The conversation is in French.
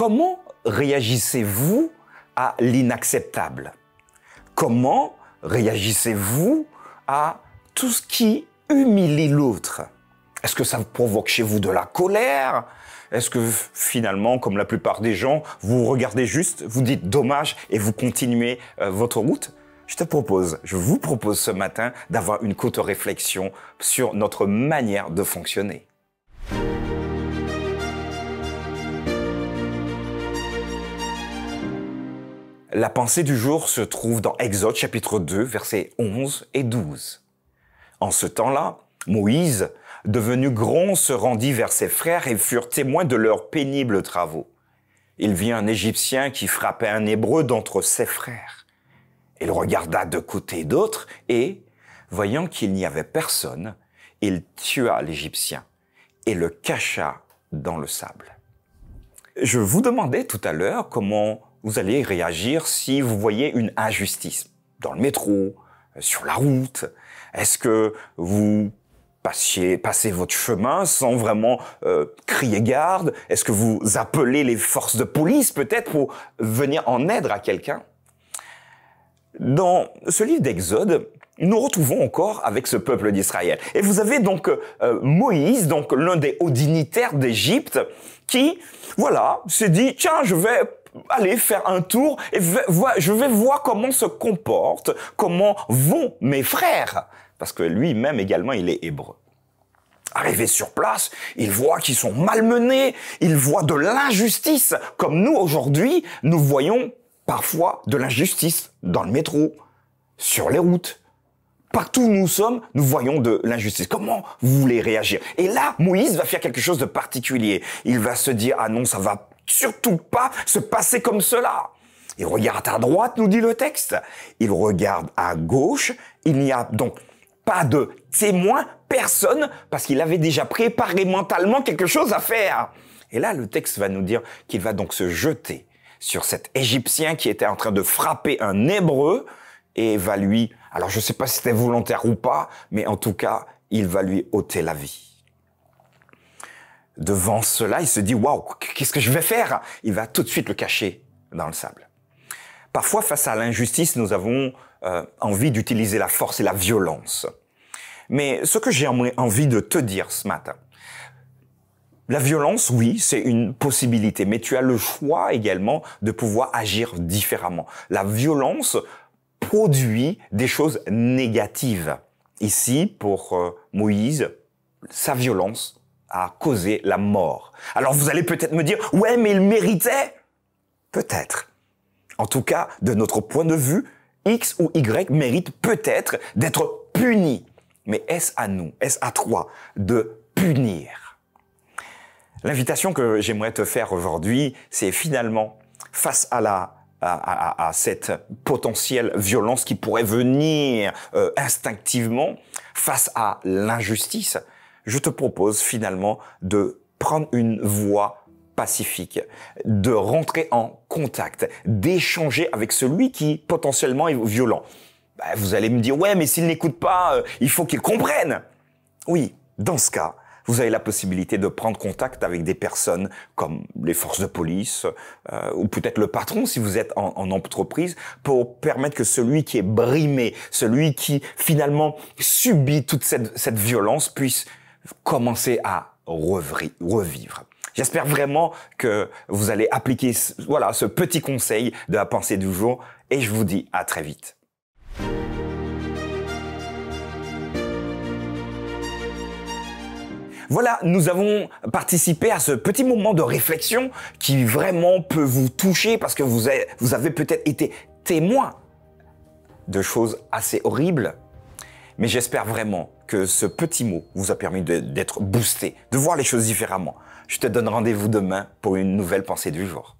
Comment réagissez-vous à l'inacceptable Comment réagissez-vous à tout ce qui humilie l'autre Est-ce que ça provoque chez vous de la colère Est-ce que finalement, comme la plupart des gens, vous regardez juste, vous dites dommage et vous continuez euh, votre route je te propose, je vous propose ce matin d'avoir une courte réflexion sur notre manière de fonctionner. La pensée du jour se trouve dans Exode chapitre 2 versets 11 et 12. En ce temps-là, Moïse, devenu grand, se rendit vers ses frères et furent témoins de leurs pénibles travaux. Il vit un Égyptien qui frappait un Hébreu d'entre ses frères. Il regarda de côté d'autre et, voyant qu'il n'y avait personne, il tua l'Égyptien et le cacha dans le sable. Je vous demandais tout à l'heure comment vous allez réagir si vous voyez une injustice dans le métro, euh, sur la route Est-ce que vous passiez, passez votre chemin sans vraiment euh, crier garde Est-ce que vous appelez les forces de police peut-être pour venir en aide à quelqu'un Dans ce livre d'Exode, nous retrouvons encore avec ce peuple d'Israël. Et vous avez donc euh, Moïse, donc l'un des hauts dignitaires d'Égypte, qui, voilà, s'est dit, tiens, je vais « Allez, faire un tour et je vais voir comment se comportent, comment vont mes frères. Parce que lui-même également, il est hébreu. Arrivé sur place, il voit qu'ils sont malmenés, il voit de l'injustice, comme nous aujourd'hui, nous voyons parfois de l'injustice dans le métro, sur les routes. Partout où nous sommes, nous voyons de l'injustice. Comment vous voulez réagir Et là, Moïse va faire quelque chose de particulier. Il va se dire, ah non, ça va surtout pas se passer comme cela. Il regarde à droite, nous dit le texte. Il regarde à gauche. Il n'y a donc pas de témoin, personne, parce qu'il avait déjà préparé mentalement quelque chose à faire. Et là, le texte va nous dire qu'il va donc se jeter sur cet Égyptien qui était en train de frapper un Hébreu et va lui, alors je ne sais pas si c'était volontaire ou pas, mais en tout cas, il va lui ôter la vie devant cela, il se dit waouh, qu'est-ce que je vais faire Il va tout de suite le cacher dans le sable. Parfois, face à l'injustice, nous avons euh, envie d'utiliser la force et la violence. Mais ce que j'ai envie de te dire ce matin, la violence, oui, c'est une possibilité, mais tu as le choix également de pouvoir agir différemment. La violence produit des choses négatives. Ici, pour euh, Moïse, sa violence à causer la mort. Alors vous allez peut-être me dire, ouais, mais il méritait. Peut-être. En tout cas, de notre point de vue, X ou Y mérite peut-être d'être puni. Mais est-ce à nous, est-ce à toi de punir L'invitation que j'aimerais te faire aujourd'hui, c'est finalement, face à la cette potentielle violence qui pourrait venir euh, instinctivement face à l'injustice, je te propose finalement de prendre une voie pacifique, de rentrer en contact, d'échanger avec celui qui potentiellement est violent. Bah, vous allez me dire, ouais, mais s'il n'écoute pas, euh, il faut qu'il comprenne. Oui, dans ce cas, vous avez la possibilité de prendre contact avec des personnes comme les forces de police euh, ou peut-être le patron si vous êtes en, entreprise pour permettre que celui qui est brimé, celui qui finalement subit toute cette violence puisse commencer à revivre. J'espère vraiment que vous allez appliquer voilà, ce petit conseil de la pensée du jour et je vous dis à très vite. Voilà, nous avons participé à ce petit moment de réflexion qui vraiment peut vous toucher parce que vous avez, vous avez peut-être été témoin de choses assez horribles. Mais j'espère vraiment que ce petit mot vous a permis d'être boosté, de voir les choses différemment. Je te donne rendez-vous demain pour une nouvelle pensée du jour.